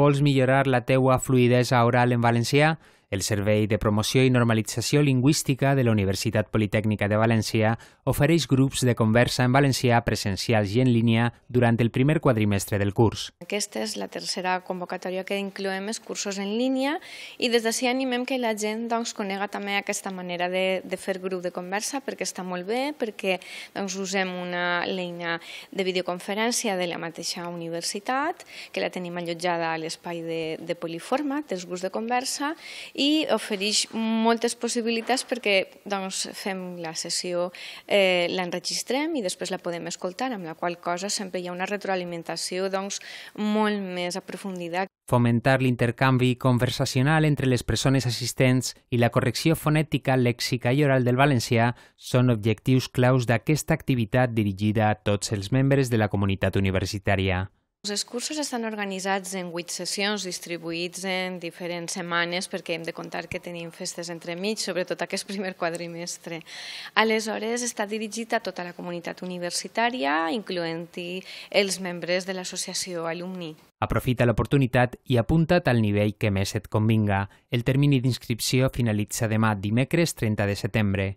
Vols millorar la teua fluidesa oral en valencià? El Servei de Promoció i Normalització Lingüística de la Universitat Politècnica de València ofereix grups de conversa en valencià presencials i en línia durant el primer quadrimestre del curs. Aquesta és la tercera convocatòria que incloem els cursos en línia i des d'ací animem que la gent doncs, conega també aquesta manera de, de fer grup de conversa perquè està molt bé, perquè doncs, usem una l'eina de videoconferència de la mateixa universitat, que la tenim allotjada a l'espai de, de poliforma, dels grups de conversa, i i ofereix moltes possibilitats perquè doncs, fem la sessió, eh, l'enregistrem i després la podem escoltar, amb la qual cosa sempre hi ha una retroalimentació doncs, molt més aprofundida. Fomentar l'intercanvi conversacional entre les persones assistents i la correcció fonètica, lèxica i oral del valencià són objectius claus d'aquesta activitat dirigida a tots els membres de la comunitat universitària. Els cursos estan organitzats en vuit sessions distribuïts en diferents setmanes perquè hem de comptar que tenim festes entremig, sobretot aquest primer quadrimestre. Aleshores, està dirigit a tota la comunitat universitària, incloent-hi els membres de l'associació alumni. Aprofita l'oportunitat i apunta't al nivell que més et convinga. El termini d'inscripció finalitza demà dimecres 30 de setembre.